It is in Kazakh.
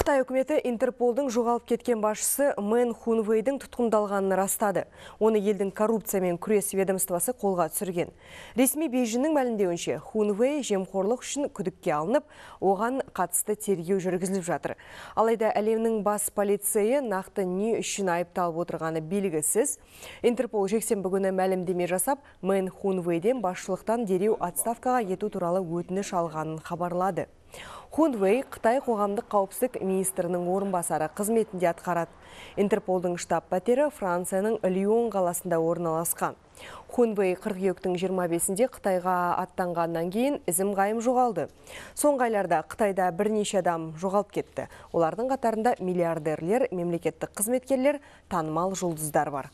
Қытай үкіметі Интерполдың жоғалып кеткен башысы Мэн Хунвейдің тұтқындалғанын растады. Оны елдің коррупциямен күрес ведомствосы қолға түсірген. Ресми Бейжінің мәлімдеуінше Хунвей жемқорлық үшін күдікке алынып, оған қатысты тергеу жүргізіліп жатыр. Алайда әлемнің бас полицейі нақты не үшін айыпталып отырғаны белгісіз. Интерпол жексен күні мәлімдеме жасап, Мэн Хунвейден басшылықтан дереу отставкаға ету туралы өтініш алғанын хабарлады. Хунвей Қытай қоғамдық қауіпсіздік министрінің орынбасары қызметінде атқарады. Интерполдың штаб пәтері Францияның Лион қаласында орналасқан. Хунвей қыркүйектің 25-інде Қытайға аттанғаннан кейін ізім қайым жоғалды. Соңғы айларда Қытайда бірнеше адам жоғалып кетті. Олардың қатарында миллиардерлер, мемлекеттік қызметкерлер, танымал жұлдыздар бар.